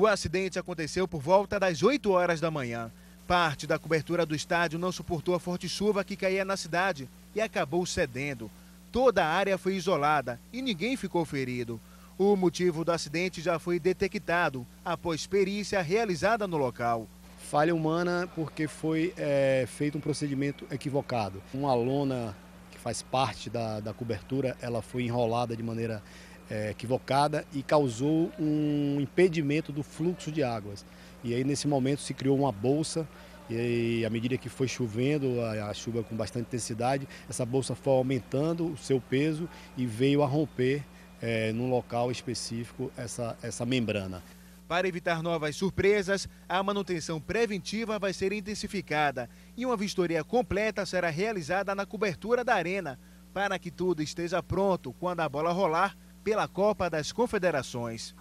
O acidente aconteceu por volta das 8 horas da manhã. Parte da cobertura do estádio não suportou a forte chuva que caía na cidade e acabou cedendo. Toda a área foi isolada e ninguém ficou ferido. O motivo do acidente já foi detectado após perícia realizada no local. Falha humana porque foi é, feito um procedimento equivocado. Uma lona que faz parte da, da cobertura, ela foi enrolada de maneira é, equivocada e causou um impedimento do fluxo de águas. E aí, nesse momento, se criou uma bolsa e à medida que foi chovendo, a, chuva com bastante intensidade, essa bolsa foi aumentando o seu peso e veio a romper é, num local específico essa, essa membrana. Para evitar novas surpresas, a manutenção preventiva vai ser intensificada e uma vistoria completa será realizada na cobertura da arena, para que tudo esteja pronto quando a bola rolar pela Copa das Confederações.